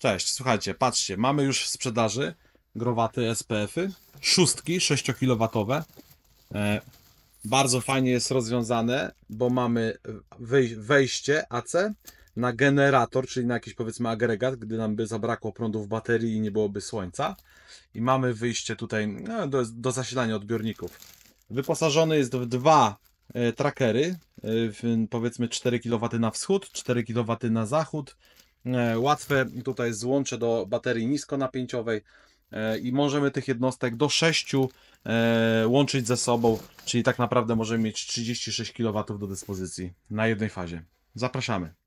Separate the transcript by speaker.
Speaker 1: Cześć, słuchajcie, patrzcie, mamy już w sprzedaży growaty SPF-y, szóstki 6 kW. E, bardzo fajnie jest rozwiązane, bo mamy wejście AC na generator, czyli na jakiś powiedzmy agregat, gdy nam by zabrakło prądu w baterii i nie byłoby słońca. I mamy wyjście tutaj no, do, do zasilania odbiorników. Wyposażony jest w dwa e, trackery, e, powiedzmy 4 kW na wschód, 4 kW na zachód, E, łatwe. Tutaj złącze do baterii niskonapięciowej e, i możemy tych jednostek do 6 e, łączyć ze sobą, czyli tak naprawdę możemy mieć 36 kW do dyspozycji na jednej fazie. Zapraszamy.